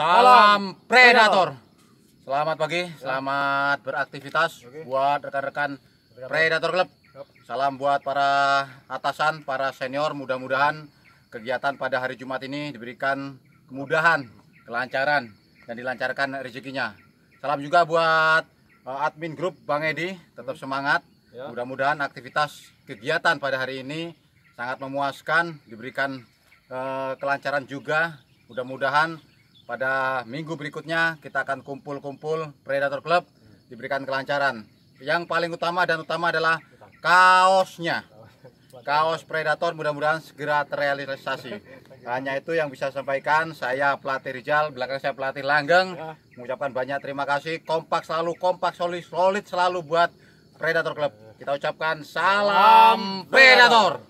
Salam predator. Selamat pagi, ya. selamat beraktivitas buat rekan-rekan Predator Club. Salam buat para atasan, para senior. Mudah-mudahan kegiatan pada hari Jumat ini diberikan kemudahan, kelancaran, dan dilancarkan rezekinya. Salam juga buat eh, admin grup Bang Edi, tetap hmm. semangat. Ya. Mudah-mudahan aktivitas kegiatan pada hari ini sangat memuaskan, diberikan eh, kelancaran juga. Mudah-mudahan pada minggu berikutnya kita akan kumpul-kumpul Predator Club diberikan kelancaran. Yang paling utama dan utama adalah kaosnya. Kaos Predator mudah-mudahan segera terrealisasi. Hanya itu yang bisa sampaikan. Saya pelatih Rizal, belakang saya pelatih Langgeng. Mengucapkan banyak terima kasih. Kompak selalu, kompak solid, solid selalu buat Predator Club. Kita ucapkan salam Predator.